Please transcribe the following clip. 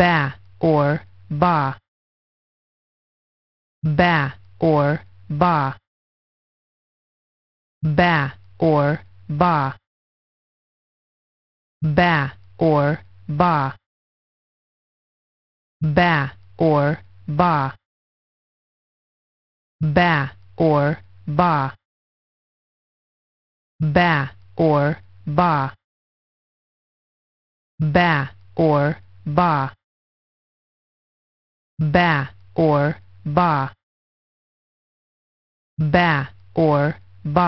ba or ba ba or ba ba or ba ba or ba ba or ba ba or ba ba or ba ba or ba ba or ba ba or